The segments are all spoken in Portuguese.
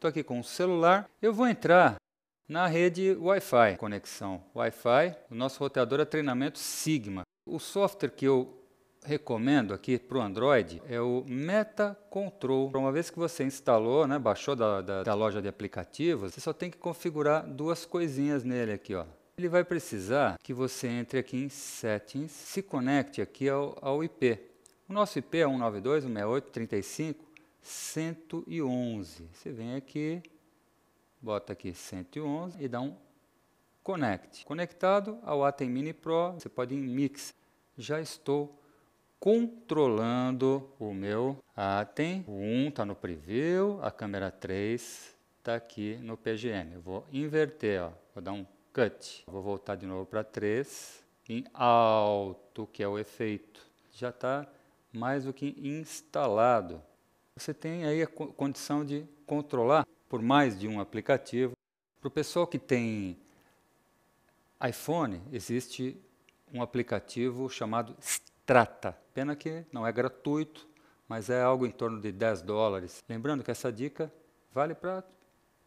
estou aqui com o celular, eu vou entrar na rede Wi-Fi, conexão Wi-Fi, o nosso roteador é treinamento Sigma. O software que eu recomendo aqui para o Android é o Meta Control. Uma vez que você instalou, né, baixou da, da, da loja de aplicativos, você só tem que configurar duas coisinhas nele aqui, ó. Ele vai precisar que você entre aqui em Settings, se conecte aqui ao, ao IP. O nosso IP é 192.168.35 111. Você vem aqui, bota aqui 111 e dá um Connect. Conectado ao Atem Mini Pro, você pode ir em Mix. Já estou controlando o meu Atem. O 1 está no preview, a câmera 3 está aqui no PGM. Eu vou inverter, ó. vou dar um Cut. Vou voltar de novo para 3, em alto, que é o efeito. Já está mais do que instalado. Você tem aí a condição de controlar por mais de um aplicativo. Para o pessoal que tem iPhone, existe um aplicativo chamado Strata. Pena que não é gratuito, mas é algo em torno de 10 dólares. Lembrando que essa dica vale para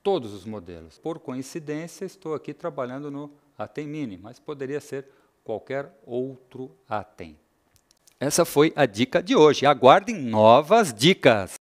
todos os modelos. Por coincidência, estou aqui trabalhando no Atem Mini, mas poderia ser qualquer outro Atem. Essa foi a dica de hoje. Aguardem novas dicas!